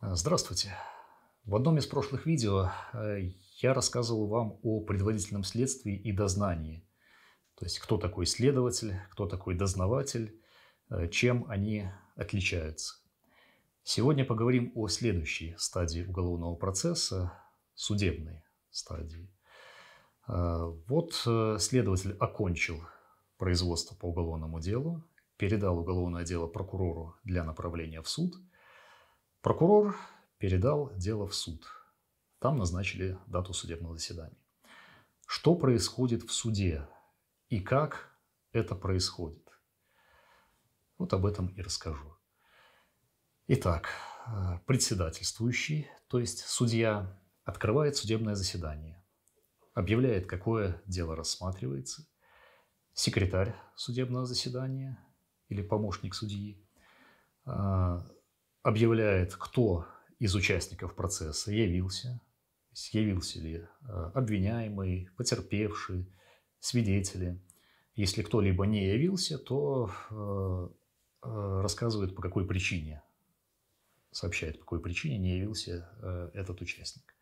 Э, здравствуйте. В одном из прошлых видео э, я рассказывал вам о предварительном следствии и дознании. То есть, кто такой следователь, кто такой дознаватель, э, чем они отличаются. Сегодня поговорим о следующей стадии уголовного процесса, судебной стадии. Вот следователь окончил производство по уголовному делу, передал уголовное дело прокурору для направления в суд – Прокурор передал дело в суд. Там назначили дату судебного заседания. Что происходит в суде и как это происходит? Вот об этом и расскажу. Итак, э, председательствующий, то есть судья, открывает судебное заседание, объявляет, какое дело рассматривается. Секретарь судебного заседания или помощник судьи э, объявляет, кто из участников процесса явился, явился ли э, обвиняемый, потерпевший, свидетели. Если кто-либо не явился, то э, э, рассказывает, по какой причине, сообщает, по какой причине не явился этот участник.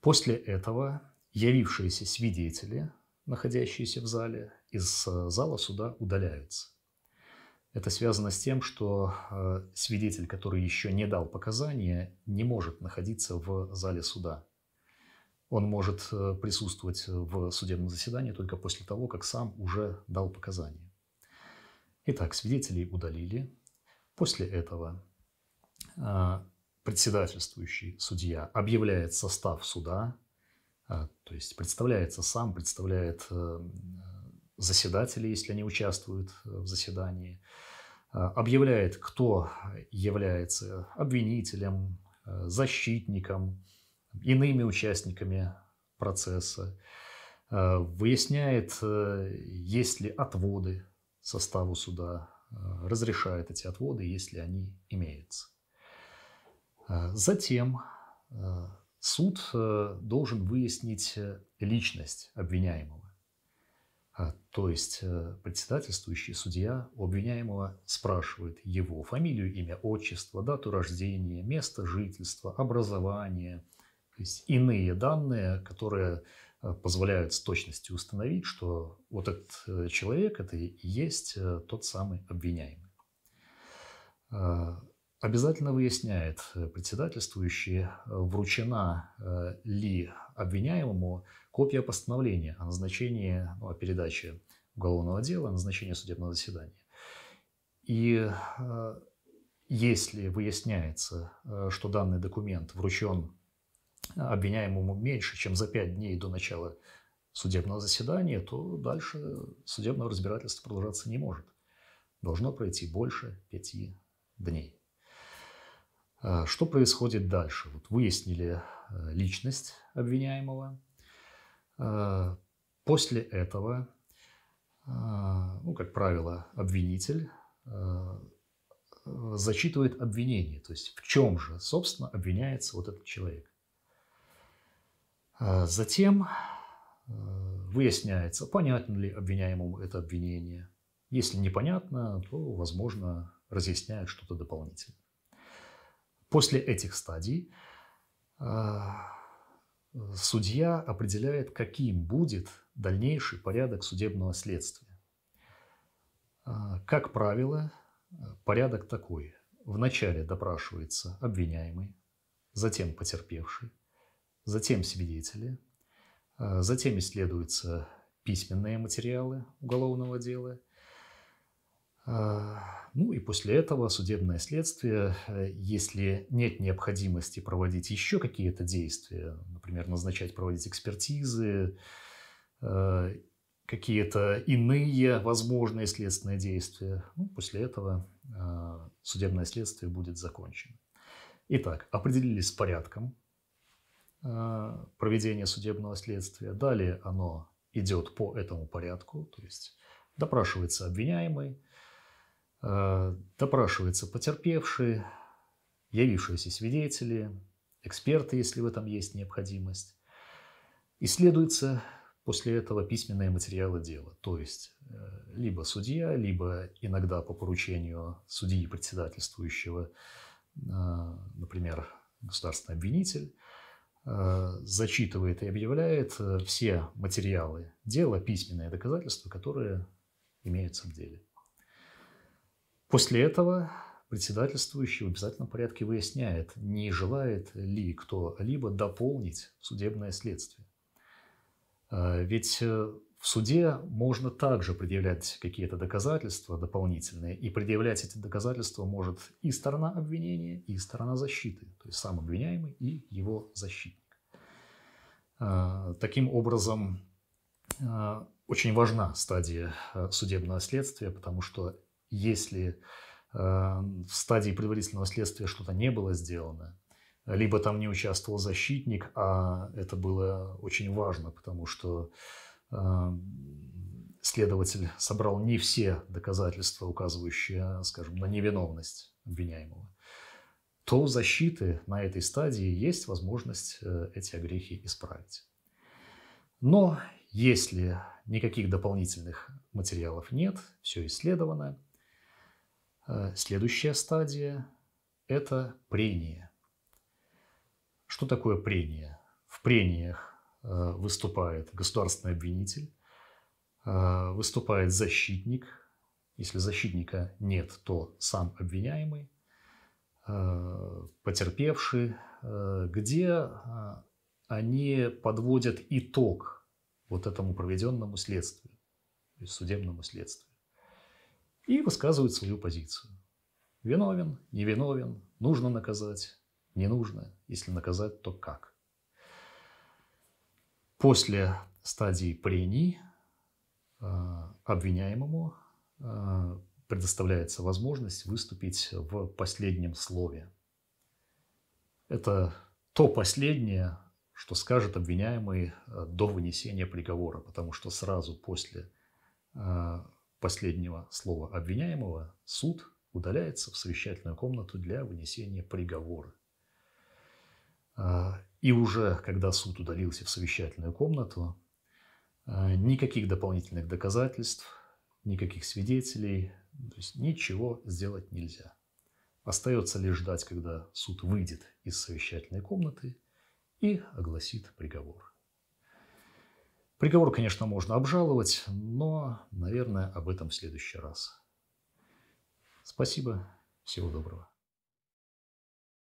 После этого явившиеся свидетели, находящиеся в зале, из зала суда удаляются. Это связано с тем, что э, свидетель, который еще не дал показания, не может находиться в зале суда. Он может э, присутствовать в судебном заседании только после того, как сам уже дал показания. Итак, свидетелей удалили. После этого э, председательствующий судья объявляет состав суда, то есть представляется сам, представляет заседатели, если они участвуют э, в заседании, э, объявляет, кто является обвинителем, э, защитником, иными участниками процесса, выясняет, есть ли отводы составу суда, разрешает эти отводы, если они имеются. Затем суд должен выяснить личность обвиняемого. А, то есть э, председательствующий судья у обвиняемого спрашивает его фамилию, имя, отчество, дату рождения, место жительства, образование, то есть иные данные, которые э, позволяют с точностью установить, что вот этот э, человек – это и есть тот самый обвиняемый. А, обязательно выясняет председательствующий, вручена ли обвиняемому копия постановления о назначении, ну, о передаче уголовного дела, о назначении судебного заседания. И э, если выясняется, э, что данный документ вручен э, обвиняемому меньше, чем за пять дней до начала судебного заседания, то дальше судебного разбирательства продолжаться не может. Должно пройти больше пяти дней. Что происходит дальше? Вот выяснили личность обвиняемого, Э, после этого, э, ну, как правило, обвинитель э, зачитывает обвинение, то есть в чем же, собственно, обвиняется вот этот человек. Затем выясняется, понятно ли обвиняемому это обвинение. Если непонятно, то, возможно, разъясняют что-то дополнительно. После этих стадий судья определяет, каким будет дальнейший порядок судебного следствия. А, как правило, порядок такой. Вначале допрашивается обвиняемый, затем потерпевший, затем свидетели, а, затем исследуются письменные материалы уголовного дела а, ну и после этого судебное следствие, э, если нет необходимости проводить еще какие-то действия, например, назначать проводить экспертизы, э, какие-то иные возможные следственные действия, ну, после этого э, судебное следствие будет закончено. Итак, определились с порядком проведения судебного следствия. Далее оно идет по этому порядку, то есть допрашивается обвиняемый, Э, Допрашиваются потерпевшие, явившиеся свидетели, эксперты, если в этом есть необходимость. Исследуются после этого письменные материалы дела, то есть э, либо судья, либо иногда по поручению судьи председательствующего, э, например, государственный обвинитель, зачитывает и объявляет все материалы дела, письменные доказательства, которые имеются в деле. После этого председательствующий в обязательном порядке выясняет, не желает ли кто-либо дополнить судебное следствие. А, ведь э, в суде можно также предъявлять какие-то доказательства дополнительные, и предъявлять эти доказательства может и сторона обвинения, и сторона защиты, то есть сам обвиняемый и его защитник. А, таким образом, а, очень важна стадия э, судебного следствия, потому что если э, в стадии предварительного следствия что-то не было сделано, либо там не участвовал защитник, а это было очень важно, потому что э, следователь собрал не все доказательства, указывающие, скажем, на невиновность обвиняемого, то у защиты на этой стадии есть возможность э, эти огрехи исправить. Но если никаких дополнительных материалов нет, все исследовано – Э, следующая стадия – это прения. Что такое прения? В прениях э, выступает государственный обвинитель, э, выступает защитник. Если защитника нет, то сам обвиняемый, потерпевший, где они подводят итог вот этому проведенному следствию, судебному следствию и высказывают свою позицию. Виновен, невиновен, нужно наказать, не нужно, если наказать, то как. После стадии прений э, обвиняемому э, предоставляется возможность выступить в последнем слове. Это то последнее, что скажет обвиняемый э, до вынесения приговора, потому что сразу после последнего слова обвиняемого, суд удаляется в совещательную комнату для вынесения приговора. А, и уже когда суд удалился в совещательную комнату, а, никаких дополнительных доказательств, никаких свидетелей, то есть ничего сделать нельзя. Остается лишь ждать, когда суд выйдет из совещательной комнаты и огласит приговор. Приговор, конечно, можно обжаловать, но, наверное, об этом в следующий раз. Спасибо. Всего доброго.